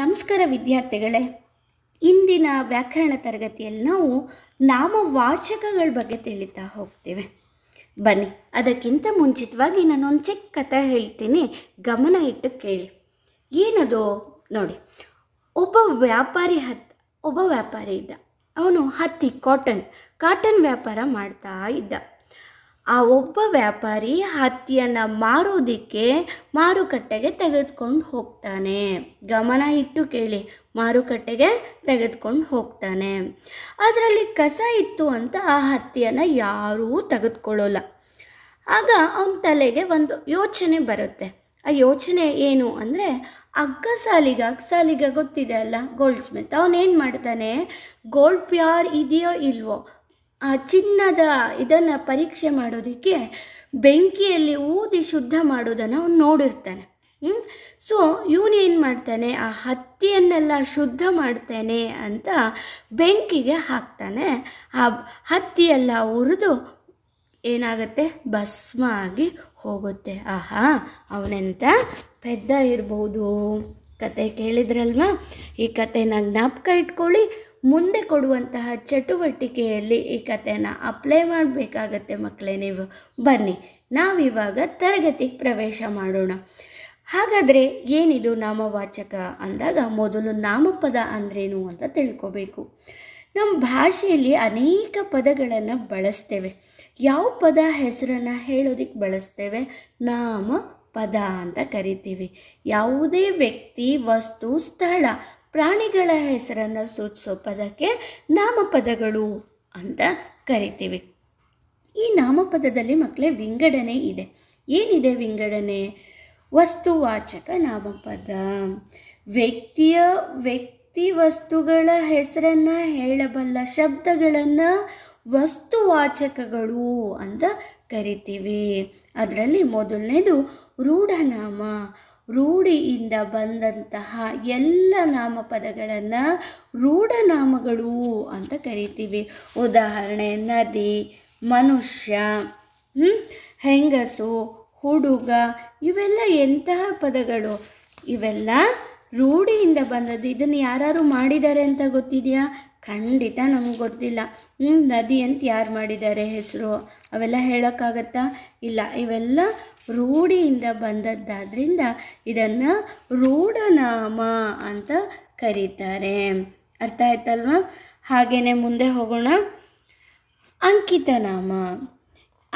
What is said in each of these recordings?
ನಮಸ್ಕಾರ ವಿದ್ಯಾರ್ಥಿಗಳೇ ಇಂದಿನ ವ್ಯಾಕರಣ ತರಗತಿಯಲ್ಲಿ ನಾವು ನಾಮವಾಚಕಗಳ ಬಗ್ಗೆ ತಿಳಿತಾ ಹೋಗ್ತೇವೆ ಬನ್ನಿ ಅದಕ್ಕಿಂತ ಮುಂಚಿತವಾಗಿ ನಾನೊಂದು ಚಿಕ್ಕ ಕಥೆ ಹೇಳ್ತೀನಿ ಗಮನ ಇಟ್ಟು ಕೇಳಿ ಏನದು ನೋಡಿ ಒಬ್ಬ ವ್ಯಾಪಾರಿ ಹತ್ ಒಬ್ಬ ವ್ಯಾಪಾರಿ ಇದ್ದ ಅವನು ಹತ್ತಿ ಕಾಟನ್ ಕಾಟನ್ ವ್ಯಾಪಾರ ಮಾಡ್ತಾ ಇದ್ದ ಆ ಒಬ್ಬ ವ್ಯಾಪಾರಿ ಹತ್ತಿಯನ್ನು ಮಾರೋದಕ್ಕೆ ಮಾರುಕಟ್ಟೆಗೆ ತೆಗೆದುಕೊಂಡು ಹೋಗ್ತಾನೆ ಗಮನ ಇಟ್ಟು ಕೇಳಿ ಮಾರುಕಟ್ಟೆಗೆ ತೆಗೆದುಕೊಂಡು ಹೋಗ್ತಾನೆ ಅದರಲ್ಲಿ ಕಸ ಇತ್ತು ಅಂತ ಆ ಹತ್ತಿಯನ್ನು ಯಾರೂ ತೆಗೆದುಕೊಳ್ಳೋಲ್ಲ ಆಗ ಅವನ ತಲೆಗೆ ಒಂದು ಯೋಚನೆ ಬರುತ್ತೆ ಆ ಯೋಚನೆ ಏನು ಅಂದರೆ ಅಗ್ಗ ಸಾಲಿಗ ಸಾಲಿಗ ಗೊತ್ತಿದೆ ಅಲ್ಲ ಗೋಲ್ಡ್ ಸ್ಮಿತ್ ಅವನೇನು ಮಾಡ್ತಾನೆ ಗೋಲ್ಡ್ ಪ್ಯಾರ್ ಇದೆಯೋ ಇಲ್ವೋ ಆ ಚಿನ್ನದ ಇದನ್ನು ಪರೀಕ್ಷೆ ಮಾಡೋದಕ್ಕೆ ಬೆಂಕಿಯಲ್ಲಿ ಊದಿ ಶುದ್ಧ ಮಾಡೋದನ್ನು ಅವನು ನೋಡಿರ್ತಾನೆ ಹ್ಞೂ ಸೊ ಇವನೇನು ಮಾಡ್ತಾನೆ ಆ ಹತ್ತಿಯನ್ನೆಲ್ಲ ಶುದ್ಧ ಮಾಡ್ತೇನೆ ಅಂತ ಬೆಂಕಿಗೆ ಹಾಕ್ತಾನೆ ಆ ಹತ್ತಿಯೆಲ್ಲ ಉರಿದು ಏನಾಗುತ್ತೆ ಭಸ್ಮ ಆಗಿ ಹೋಗುತ್ತೆ ಆಹಾ ಅವನೆಂತ ಪೆದ್ದ ಇರ್ಬೋದು ಕತೆ ಕೇಳಿದ್ರಲ್ವಾ ಈ ಕತೆನ ಜ್ಞಾಪಕ ಇಟ್ಕೊಳ್ಳಿ ಮುಂದೆ ಕೊಡುವಂತಹ ಚಟುವಟಿಕೆಯಲ್ಲಿ ಈ ಕಥೆಯನ್ನು ಅಪ್ಲೈ ಮಾಡಬೇಕಾಗತ್ತೆ ಮಕ್ಕಳೇ ನೀವು ಬನ್ನಿ ನಾವಿವಾಗ ತರಗತಿಗೆ ಪ್ರವೇಶ ಮಾಡೋಣ ಹಾಗಾದರೆ ಏನಿದು ನಾಮವಾಚಕ ಅಂದಾಗ ಮೊದಲು ನಾಮಪದ ಅಂದ್ರೇನು ಅಂತ ತಿಳ್ಕೋಬೇಕು ನಮ್ಮ ಭಾಷೆಯಲ್ಲಿ ಅನೇಕ ಪದಗಳನ್ನು ಬಳಸ್ತೇವೆ ಯಾವ ಪದ ಹೆಸರನ್ನು ಹೇಳೋದಕ್ಕೆ ಬಳಸ್ತೇವೆ ನಾಮ ಪದ ಅಂತ ಕರಿತೀವಿ ಯಾವುದೇ ವ್ಯಕ್ತಿ ವಸ್ತು ಸ್ಥಳ ಪ್ರಾಣಿಗಳ ಹೆಸರನ್ನು ಸೂಚಿಸೋ ಪದಕ್ಕೆ ನಾಮಪದಗಳು ಅಂತ ಕರಿತೀವಿ ಈ ನಾಮಪದದಲ್ಲಿ ಮಕ್ಕಳೇ ವಿಂಗಡಣೆ ಇದೆ ಏನಿದೆ ವಿಂಗಡಣೆ ವಸ್ತುವಾಚಕ ನಾಮಪದ ವ್ಯಕ್ತಿಯ ವ್ಯಕ್ತಿ ವಸ್ತುಗಳ ಹೆಸರನ್ನು ಹೇಳಬಲ್ಲ ಶಬ್ದಗಳನ್ನು ವಸ್ತುವಾಚಕಗಳು ಅಂತ ಕರಿತೀವಿ ಅದರಲ್ಲಿ ಮೊದಲನೇದು ರೂಢನಾಮ ರೂಢಿಯಿಂದ ಬಂದಂತಹ ಎಲ್ಲ ನಾಮಪದಗಳನ್ನು ರೂಢನಾಮಗಳು ಅಂತ ಕರಿತೀವಿ ಉದಾಹರಣೆ ನದಿ ಮನುಷ್ಯ ಹೆಂಗಸು ಹುಡುಗ ಇವೆಲ್ಲ ಎಂತಹ ಪದಗಳು ಇವೆಲ್ಲ ರೂಢಿಯಿಂದ ಬಂದದ್ದು ಇದನ್ನು ಯಾರು ಮಾಡಿದ್ದಾರೆ ಅಂತ ಗೊತ್ತಿದೆಯಾ ಖಂಡಿತ ನಮ್ಗೆ ಗೊತ್ತಿಲ್ಲ ಹ್ಞೂ ನದಿ ಅಂತ ಯಾರು ಮಾಡಿದ್ದಾರೆ ಹೆಸರು ಅವೆಲ್ಲ ಹೇಳೋಕ್ಕಾಗತ್ತಾ ಇಲ್ಲ ಇವೆಲ್ಲ ರೂಢಿಯಿಂದ ಬಂದದ್ದಾದ್ರಿಂದ ಇದನ್ನು ರೂಢನಾಮ ಅಂತ ಕರೀತಾರೆ ಅರ್ಥ ಆಯ್ತಲ್ವಾ ಹಾಗೆಯೇ ಮುಂದೆ ಹೋಗೋಣ ಅಂಕಿತನಾಮ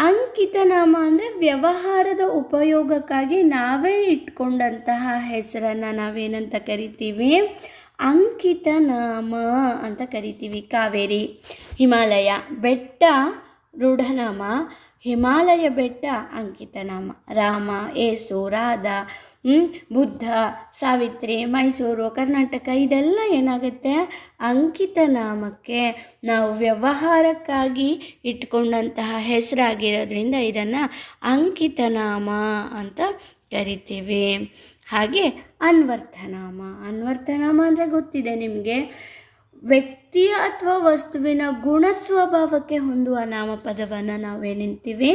ಅಂಕಿತ ನಾಮ ಅಂದರೆ ವ್ಯವಹಾರದ ಉಪಯೋಗಕ್ಕಾಗಿ ನಾವೇ ಇಟ್ಕೊಂಡಂತಹ ಹೆಸರನ್ನು ನಾವೇನಂತ ಕರಿತೀವಿ ಅಂಕಿತ ನಾಮ ಅಂತ ಕರಿತೀವಿ ಕಾವೇರಿ ಹಿಮಾಲಯ ಬೆಟ್ಟ ರೂಢನಾಮ ಹಿಮಾಲಯ ಬೆಟ್ಟ ಅಂಕಿತನಾಮ ರಾಮ ಏಸು ರಾಧ ಬುದ್ಧ ಸಾವಿತ್ರಿ ಮೈಸೂರು ಕರ್ನಾಟಕ ಇದೆಲ್ಲ ಏನಾಗುತ್ತೆ ಅಂಕಿತನಾಮಕ್ಕೆ ನಾವು ವ್ಯವಹಾರಕ್ಕಾಗಿ ಇಟ್ಕೊಂಡಂತಹ ಹೆಸರಾಗಿರೋದ್ರಿಂದ ಇದನ್ನು ಅಂಕಿತನಾಮ ಅಂತ ಕರಿತೀವಿ ಹಾಗೆ ಅನ್ವರ್ಥನಾಮ ಅನ್ವರ್ಥನಾಮ ಅಂದರೆ ಗೊತ್ತಿದೆ ನಿಮಗೆ ವ್ಯಕ್ ವ್ಯಕ್ತಿಯ ಅಥವಾ ವಸ್ತುವಿನ ಗುಣ ಸ್ವಭಾವಕ್ಕೆ ಹೊಂದುವ ನಾಮಪದವನ್ನು ನಾವೇನಿಂತೀವಿ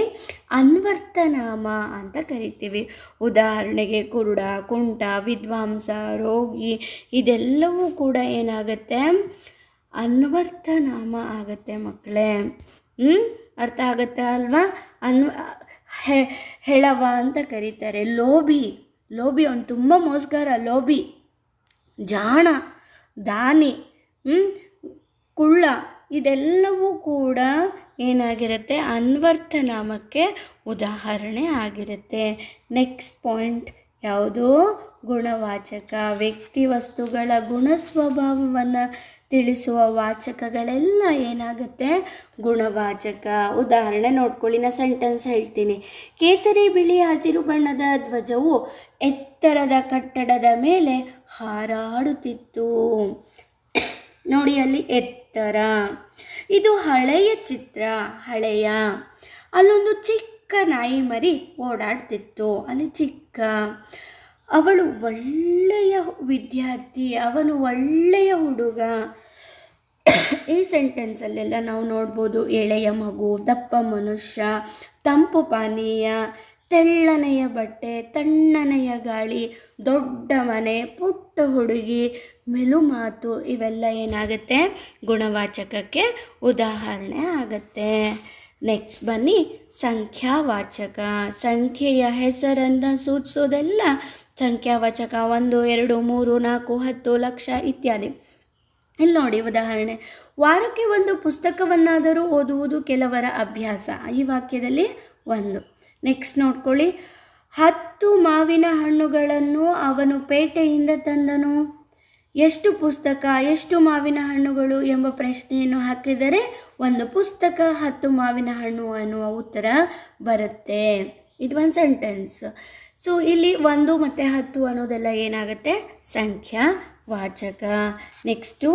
ಅನ್ವರ್ತನಾಮ ಅಂತ ಕರಿತೀವಿ ಉದಾಹರಣೆಗೆ ಕುರುಡ ಕುಂಟ ವಿದ್ವಾಂಸ ರೋಗಿ ಇದೆಲ್ಲವೂ ಕೂಡ ಏನಾಗುತ್ತೆ ಅನ್ವರ್ಥನಾಮ ಆಗುತ್ತೆ ಮಕ್ಕಳೇ ಹ್ಞೂ ಅರ್ಥ ಆಗುತ್ತೆ ಅಲ್ವಾ ಅನ್ವ ಹೆಳವ ಅಂತ ಕರೀತಾರೆ ಲೋಭಿ ಲೋಭಿ ಅವನು ತುಂಬ ಮೋಸ್ಗಾರ ಲೋಭಿ ಜಾಣ ದಾನಿ ಹ್ಞೂ ಕುಳ್ಳ ಇದೆಲ್ಲವೂ ಕೂಡ ಏನಾಗಿರುತ್ತೆ ನಾಮಕ್ಕೆ ಉದಾಹರಣೆ ಆಗಿರುತ್ತೆ ನೆಕ್ಸ್ಟ್ ಪಾಯಿಂಟ್ ಯಾವುದು ಗುಣವಾಚಕ ವ್ಯಕ್ತಿ ವಸ್ತುಗಳ ಗುಣ ಸ್ವಭಾವವನ್ನು ತಿಳಿಸುವ ವಾಚಕಗಳೆಲ್ಲ ಏನಾಗುತ್ತೆ ಗುಣವಾಚಕ ಉದಾಹರಣೆ ನೋಡ್ಕೊಳ್ಳಿ ನಾ ಸೆಂಟೆನ್ಸ್ ಹೇಳ್ತೀನಿ ಕೇಸರಿ ಬಿಳಿ ಹಸಿರು ಬಣ್ಣದ ಧ್ವಜವು ಎತ್ತರದ ಕಟ್ಟಡದ ಮೇಲೆ ಹಾರಾಡುತ್ತಿತ್ತು ನೋಡಿ ಅಲ್ಲಿ ಎತ್ತರ ಇದು ಹಳೆಯ ಚಿತ್ರ ಹಳೆಯ ಅಲ್ಲೊಂದು ಚಿಕ್ಕ ನಾಯಿ ಮರಿ ಓಡಾಡ್ತಿತ್ತು ಅಲ್ಲಿ ಚಿಕ್ಕ ಅವಳು ಒಳ್ಳೆಯ ವಿದ್ಯಾರ್ಥಿ ಅವನು ಒಳ್ಳೆಯ ಹುಡುಗ ಈ ಸೆಂಟೆನ್ಸಲ್ಲೆಲ್ಲ ನಾವು ನೋಡ್ಬೋದು ಎಳೆಯ ಮಗು ದಪ್ಪ ಮನುಷ್ಯ ತಂಪು ಪಾನೀಯ ತೆಳ್ಳನೆಯ ಬಟ್ಟೆ ತಣ್ಣನೆಯ ಗಾಳಿ ದೊಡ್ಡ ಮನೆ ಪುಟ್ಟ ಹುಡುಗಿ ಮೆಲು ಮಾತು ಇವೆಲ್ಲ ಏನಾಗುತ್ತೆ ಗುಣವಾಚಕಕ್ಕೆ ಉದಾಹರಣೆ ಆಗುತ್ತೆ ನೆಕ್ಸ್ಟ್ ಬನ್ನಿ ಸಂಖ್ಯಾವಾಚಕ ಸಂಖ್ಯೆಯ ಹೆಸರನ್ನು ಸೂಚಿಸೋದೆಲ್ಲ ಸಂಖ್ಯಾವಾಚಕ ಒಂದು ಎರಡು ಮೂರು ನಾಲ್ಕು ಹತ್ತು ಲಕ್ಷ ಇತ್ಯಾದಿ ಇಲ್ಲಿ ನೋಡಿ ಉದಾಹರಣೆ ವಾರಕ್ಕೆ ಒಂದು ಪುಸ್ತಕವನ್ನಾದರೂ ಓದುವುದು ಕೆಲವರ ಅಭ್ಯಾಸ ಈ ವಾಕ್ಯದಲ್ಲಿ ಒಂದು ನೆಕ್ಸ್ಟ್ ನೋಡ್ಕೊಳ್ಳಿ ಹತ್ತು ಮಾವಿನ ಹಣ್ಣುಗಳನ್ನು ಅವನು ಪೇಟೆಯಿಂದ ತಂದನು ಎಷ್ಟು ಪುಸ್ತಕ ಎಷ್ಟು ಮಾವಿನ ಹಣ್ಣುಗಳು ಎಂಬ ಪ್ರಶ್ನೆಯನ್ನು ಹಾಕಿದರೆ ಒಂದು ಪುಸ್ತಕ ಹತ್ತು ಮಾವಿನ ಹಣ್ಣು ಅನ್ನುವ ಉತ್ತರ ಬರುತ್ತೆ ಇದು ಒಂದು ಸೆಂಟೆನ್ಸ್ ಸೊ ಇಲ್ಲಿ ಒಂದು ಮತ್ತು ಹತ್ತು ಅನ್ನೋದೆಲ್ಲ ಏನಾಗುತ್ತೆ ಸಂಖ್ಯಾ ವಾಚಕ ನೆಕ್ಸ್ಟು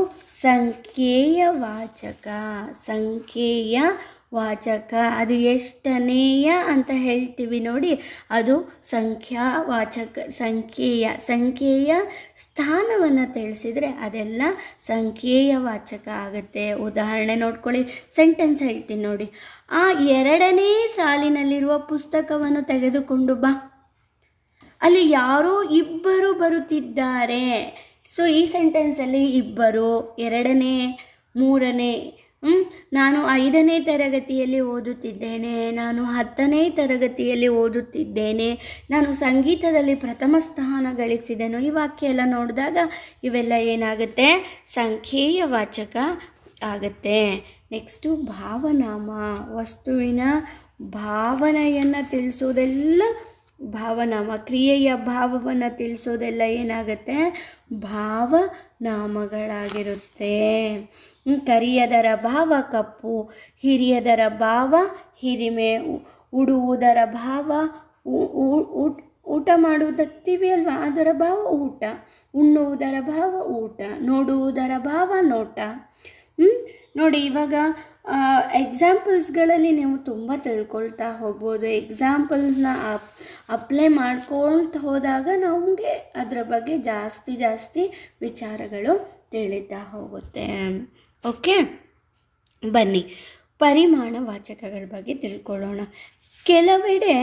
ಸಂಖ್ಯೆಯ ವಾಚಕ ಸಂಖ್ಯೆಯ ವಾಚಕ ಅದು ಎಷ್ಟನೆಯ ಅಂತ ಹೇಳ್ತೀವಿ ನೋಡಿ ಅದು ಸಂಖ್ಯಾ ವಾಚಕ ಸಂಖ್ಯೆಯ ಸಂಖ್ಯೆಯ ಸ್ಥಾನವನ್ನು ತಿಳಿಸಿದರೆ ಅದೆಲ್ಲ ಸಂಖ್ಯೆಯ ವಾಚಕ ಆಗುತ್ತೆ ಉದಾಹರಣೆ ನೋಡ್ಕೊಳ್ಳಿ ಸೆಂಟೆನ್ಸ್ ಹೇಳ್ತೀನಿ ನೋಡಿ ಆ ಎರಡನೇ ಸಾಲಿನಲ್ಲಿರುವ ಪುಸ್ತಕವನ್ನು ತೆಗೆದುಕೊಂಡು ಬಾ ಅಲ್ಲಿ ಯಾರೋ ಇಬ್ಬರು ಬರುತ್ತಿದ್ದಾರೆ ಸೊ ಈ ಸೆಂಟೆನ್ಸಲ್ಲಿ ಇಬ್ಬರು ಎರಡನೇ ಮೂರನೇ ನಾನು ಐದನೇ ತರಗತಿಯಲ್ಲಿ ಓದುತ್ತಿದ್ದೇನೆ ನಾನು ಹತ್ತನೇ ತರಗತಿಯಲ್ಲಿ ಓದುತ್ತಿದ್ದೇನೆ ನಾನು ಸಂಗೀತದಲ್ಲಿ ಪ್ರಥಮ ಸ್ಥಾನ ಗಳಿಸಿದೆನು ಈ ವಾಕ್ಯ ಎಲ್ಲ ನೋಡಿದಾಗ ಇವೆಲ್ಲ ಏನಾಗುತ್ತೆ ಸಂಖ್ಯೆಯ ವಾಚಕ ಆಗುತ್ತೆ ನೆಕ್ಸ್ಟು ಭಾವನಾಮ ವಸ್ತುವಿನ ಭಾವನೆಯನ್ನು ತಿಳಿಸೋದೆಲ್ಲ ಭಾವನಾಮ ಕ್ರಿಯೆಯ ಭಾವವನ್ನು ತಿಳಿಸೋದೆಲ್ಲ ಏನಾಗುತ್ತೆ ಭಾವನಾಮಗಳಾಗಿರುತ್ತೆ ಕರಿಯದರ ಭಾವ ಕಪ್ಪು ಹಿರಿಯದರ ಭಾವ ಹಿರಿಮೆ ಉಡುವುದರ ಭಾವ ಊಟ ಮಾಡುವುದಕ್ತೀವಿ ಅಲ್ವಾ ಅದರ ಭಾವ ಊಟ ಉಣ್ಣುವುದರ ಭಾವ ಊಟ ನೋಡುವುದರ ಭಾವ ನೋಟ ನೋಡಿ ಇವಾಗ ಎಕ್ಸಾಂಪಲ್ಸ್ಗಳಲ್ಲಿ ನೀವು ತುಂಬ ತಿಳ್ಕೊಳ್ತಾ ಹೋಗ್ಬೋದು ಎಕ್ಸಾಂಪಲ್ಸ್ನ ಅಪ್ ಅಪ್ಲೈ ಮಾಡ್ಕೊಳ್ತಾ ಹೋದಾಗ ನಮಗೆ ಅದರ ಬಗ್ಗೆ ಜಾಸ್ತಿ ಜಾಸ್ತಿ ವಿಚಾರಗಳು ತಿಳಿತಾ ಹೋಗುತ್ತೆ ಓಕೆ ಬನ್ನಿ ಪರಿಮಾಣ ವಾಚಕಗಳ ಬಗ್ಗೆ ತಿಳ್ಕೊಳ್ಳೋಣ ಕೆಲವೆಡೆ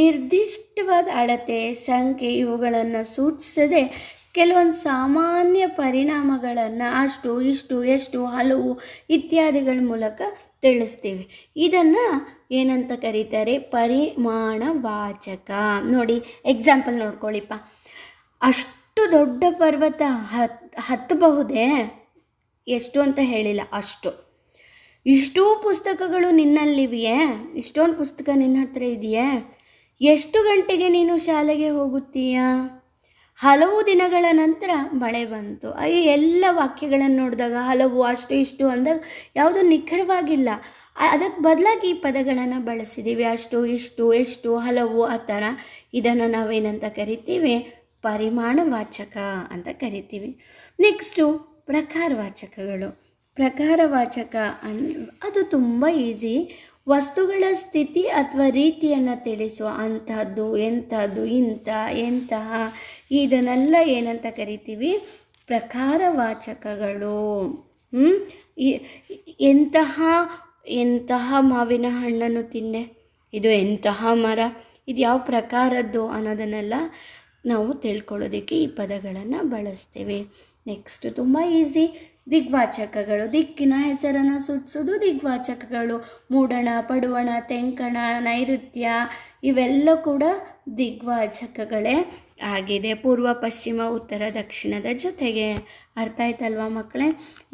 ನಿರ್ದಿಷ್ಟವಾದ ಅಳತೆ ಸಂಖ್ಯೆ ಇವುಗಳನ್ನು ಸೂಚಿಸದೆ ಕೆಲವೊಂದು ಸಾಮಾನ್ಯ ಪರಿಣಾಮಗಳನ್ನು ಅಷ್ಟು ಇಷ್ಟು ಎಷ್ಟು ಹಲವು ಇತ್ಯಾದಿಗಳ ಮೂಲಕ ತಿಳಿಸ್ತೀವಿ ಇದನ್ನು ಏನಂತ ಕರೀತಾರೆ ಪರಿಮಾಣವಾಚಕ ನೋಡಿ ಎಕ್ಸಾಂಪಲ್ ನೋಡ್ಕೊಳ್ಳಿಪ್ಪ ಅಷ್ಟು ದೊಡ್ಡ ಪರ್ವತ ಹತ್ ಹತ್ತಬಹುದೇ ಎಷ್ಟು ಅಂತ ಹೇಳಿಲ್ಲ ಅಷ್ಟು ಇಷ್ಟೂ ಪುಸ್ತಕಗಳು ನಿನ್ನಲ್ಲಿವೆಯೇ ಇಷ್ಟೊಂದು ಪುಸ್ತಕ ನಿನ್ನ ಹತ್ರ ಇದೆಯೇ ಎಷ್ಟು ಗಂಟೆಗೆ ನೀನು ಶಾಲೆಗೆ ಹೋಗುತ್ತೀಯಾ ಹಲವು ದಿನಗಳ ನಂತರ ಮಳೆ ಬಂತು ಈ ಎಲ್ಲ ವಾಕ್ಯಗಳನ್ನು ನೋಡಿದಾಗ ಹಲವು ಅಷ್ಟು ಇಷ್ಟು ಅಂದಾಗ ಯಾವುದು ನಿಖರವಾಗಿಲ್ಲ ಅದಕ್ಕೆ ಬದಲಾಗಿ ಈ ಪದಗಳನ್ನು ಬಳಸಿದ್ದೀವಿ ಅಷ್ಟು ಇಷ್ಟು ಎಷ್ಟು ಹಲವು ಆ ಥರ ಇದನ್ನು ನಾವೇನಂತ ಕರಿತೀವಿ ಪರಿಮಾಣವಾಚಕ ಅಂತ ಕರಿತೀವಿ ನೆಕ್ಸ್ಟು ಪ್ರಕಾರವಾಚಕಗಳು ಪ್ರಕಾರವಾಚಕ ಅನ್ ಅದು ತುಂಬ ಈಸಿ ವಸ್ತುಗಳ ಸ್ಥಿತಿ ಅಥವಾ ರೀತಿಯನ್ನು ತಿಳಿಸುವ ಅಂಥದ್ದು ಎಂಥದ್ದು ಇಂಥ ಎಂತಹ ಇದನ್ನೆಲ್ಲ ಏನಂತ ಕರಿತೀವಿ ಪ್ರಕಾರವಾಚಕಗಳು ಎಂತಹ ಎಂತಹ ಮಾವಿನ ಹಣ್ಣನ್ನು ತಿಂದೆ ಇದು ಎಂತಹ ಮರ ಇದು ಯಾವ ಪ್ರಕಾರದ್ದು ಅನ್ನೋದನ್ನೆಲ್ಲ ನಾವು ತಿಳ್ಕೊಳ್ಳೋದಕ್ಕೆ ಈ ಪದಗಳನ್ನು ಬಳಸ್ತೇವೆ ನೆಕ್ಸ್ಟ್ ತುಂಬ ಈಸಿ ದಿಗ್ವಾಚಕಗಳು ದಿಕ್ಕಿನ ಹೆಸರನ್ನು ಸೂಚಿಸೋದು ದಿಗ್ವಾಚಕಗಳು ಮೂಡಣ ಪಡುವಣ ತೆಂಕಣ ನೈಋತ್ಯ ಇವೆಲ್ಲ ಕೂಡ ದಿಗ್ವಾಚಕಗಳೇ ಆಗಿದೆ ಪೂರ್ವ ಪಶ್ಚಿಮ ಉತ್ತರ ದಕ್ಷಿಣದ ಜೊತೆಗೆ ಅರ್ಥ ಆಯ್ತಲ್ವಾ ಮಕ್ಕಳೇ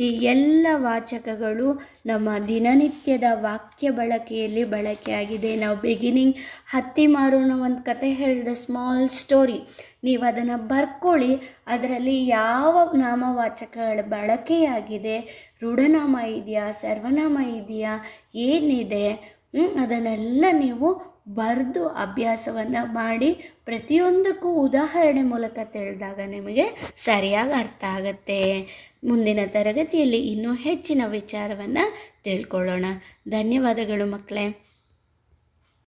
ಈ ಎಲ್ಲ ವಾಚಕಗಳು ನಮ್ಮ ದಿನನಿತ್ಯದ ವಾಕ್ಯ ಬಳಕೆಯಲ್ಲಿ ಬಳಕೆಯಾಗಿದೆ ನಾವು ಬಿಗಿನಿಂಗ್ ಹತ್ತಿ ಮಾರೋಣ ಒಂದು ಕತೆ ಹೇಳಿದೆ ಸ್ಮಾಲ್ ಸ್ಟೋರಿ ನೀವು ಅದನ್ನು ಬರ್ಕೊಳ್ಳಿ ಅದರಲ್ಲಿ ಯಾವ ನಾಮವಾಚಕಗಳ ಬಳಕೆಯಾಗಿದೆ ರೂಢನಾಮ ಇದೆಯಾ ಸರ್ವನಾಮ ಇದೆಯಾ ಏನಿದೆ ಅದನ್ನೆಲ್ಲ ನೀವು ಬರೆದು ಅಭ್ಯಾಸವನ್ನು ಮಾಡಿ ಪ್ರತಿಯೊಂದಕ್ಕೂ ಉದಾಹರಣೆ ಮೂಲಕ ತಿಳಿದಾಗ ನಿಮಗೆ ಸರಿಯಾಗಿ ಅರ್ಥ ಆಗುತ್ತೆ ಮುಂದಿನ ತರಗತಿಯಲ್ಲಿ ಇನ್ನೂ ಹೆಚ್ಚಿನ ವಿಚಾರವನ್ನು ತಿಳ್ಕೊಳ್ಳೋಣ ಧನ್ಯವಾದಗಳು ಮಕ್ಕಳೇ